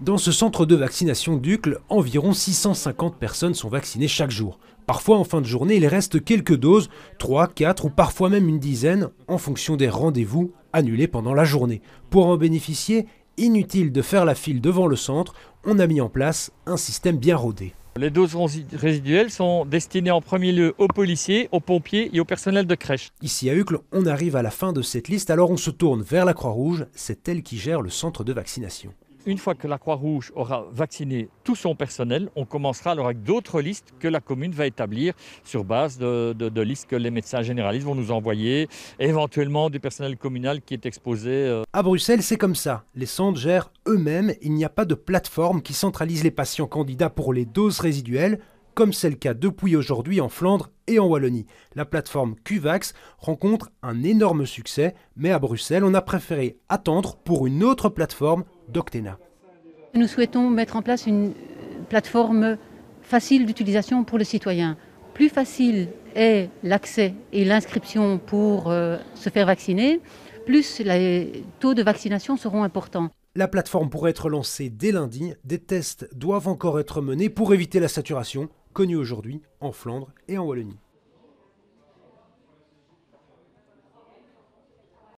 Dans ce centre de vaccination d'Ucle, environ 650 personnes sont vaccinées chaque jour. Parfois en fin de journée, il reste quelques doses, 3, 4 ou parfois même une dizaine, en fonction des rendez-vous annulés pendant la journée. Pour en bénéficier, inutile de faire la file devant le centre, on a mis en place un système bien rodé. Les doses résiduelles sont destinées en premier lieu aux policiers, aux pompiers et au personnel de crèche. Ici à Uccle, on arrive à la fin de cette liste, alors on se tourne vers la Croix-Rouge, c'est elle qui gère le centre de vaccination. Une fois que la Croix-Rouge aura vacciné tout son personnel, on commencera alors avec d'autres listes que la commune va établir sur base de, listes que les médecins généralistes vont nous envoyer, éventuellement du personnel communal qui est exposé. Euh. À Bruxelles, c'est comme ça. Les centres gèrent eux-mêmes. Il n'y a pas de plateforme qui centralise les patients candidats pour les doses résiduelles comme c'est le cas depuis aujourd'hui en Flandre et en Wallonie. La plateforme QVAX rencontre un énorme succès, mais à Bruxelles, on a préféré attendre pour une autre plateforme nous souhaitons mettre en place une plateforme facile d'utilisation pour le citoyen. Plus facile est l'accès et l'inscription pour euh, se faire vacciner, plus les taux de vaccination seront importants. La plateforme pourrait être lancée dès lundi. Des tests doivent encore être menés pour éviter la saturation, connue aujourd'hui en Flandre et en Wallonie.